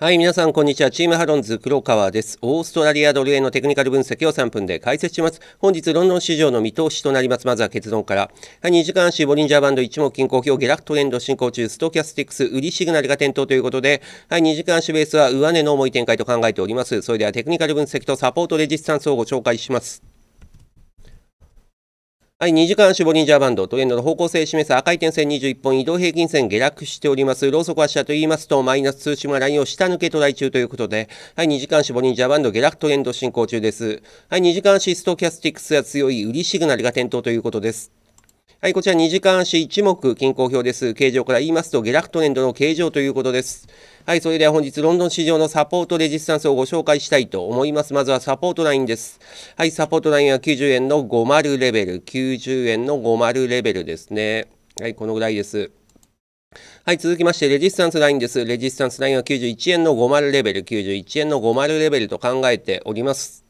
はい、皆さん、こんにちは。チームハロンズ、黒川です。オーストラリアドル円のテクニカル分析を3分で解説します。本日、ロンドン市場の見通しとなります。まずは結論から。はい、2時間足、ボリンジャーバンド一目均衡表、下落トレンド進行中、ストキャスティックス、売りシグナルが点灯ということで、はい、2時間足ベースは上値の重い展開と考えております。それでは、テクニカル分析とサポートレジスタンスをご紹介します。はい、2時間守護リジャーバンド、トレンドの方向性を示す赤い点線21本、移動平均線下落しております。ローソク足下と言いますと、マイナス通信はラインを下抜けトライ中ということで、はい、2時間守護リジャーバンド、下落トレンド進行中です。はい、2時間シストキャスティックスが強い売りシグナルが点灯ということです。はい、こちら2時間足1目均衡表です。形状から言いますと、下落トレンドの形状ということです。はい、それでは本日、ロンドン市場のサポートレジスタンスをご紹介したいと思います。まずはサポートラインです。はい、サポートラインは90円の50レベル、90円の50レベルですね。はい、このぐらいです。はい、続きまして、レジスタンスラインです。レジスタンスラインは91円の50レベル、91円の50レベルと考えております。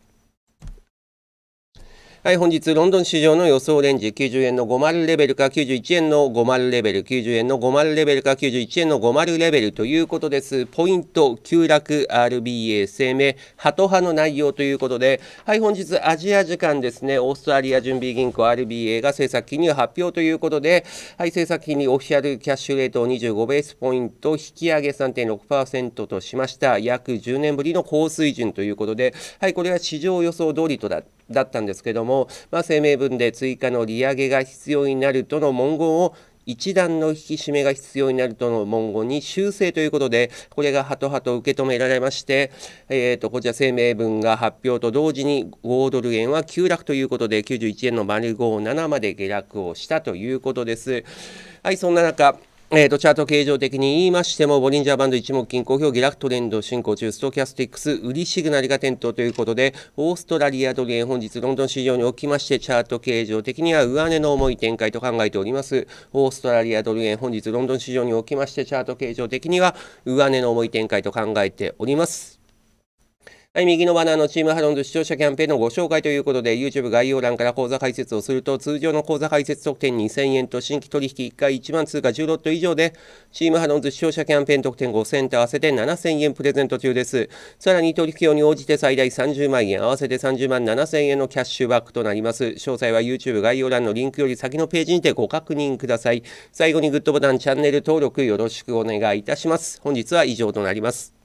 はい、本日ロンドン市場の予想レンジ90円の50レベルか91円の50レベル90円の50レベルか91円の50レベルということですポイント急落 RBA 声明ハト派の内容ということではい本日アジア時間ですねオーストラリア準備銀行 RBA が政策金利を発表ということではい政策金利オフィシャルキャッシュレートを25ベースポイント引き上げ3.6%としました約10年ぶりの高水準ということではいこれは市場予想通りとなってだったんですけども、まあ、声明文で追加の利上げが必要になるとの文言を一段の引き締めが必要になるとの文言に修正ということで、これがハトハト受け止められまして、えー、とこちら声明文が発表と同時に5ドル円は急落ということで、91円の丸57まで下落をしたということです。はい、そんな中えーと、とチャート形状的に言いましても、ボリンジャーバンド一目均衡表、下落トレンド進行中、ストキャスティックス、売りシグナルが点灯ということで、オーストラリアドル円、本日ロンドン市場におきまして、チャート形状的には上値の重い展開と考えております。オーストラリアドル円、本日ロンドン市場におきまして、チャート形状的には上値の重い展開と考えております。はい、右のバナーのチームハロンズ視聴者キャンペーンのご紹介ということで、YouTube 概要欄から講座解説をすると、通常の講座解説特典2000円と新規取引1回1万通貨10ロット以上で、チームハロンズ視聴者キャンペーン特典5000円と合わせて7000円プレゼント中です。さらに取引用に応じて最大30万円、合わせて30万7000円のキャッシュバックとなります。詳細は YouTube 概要欄のリンクより先のページにてご確認ください。最後にグッドボタン、チャンネル登録よろしくお願いいたします。本日は以上となります。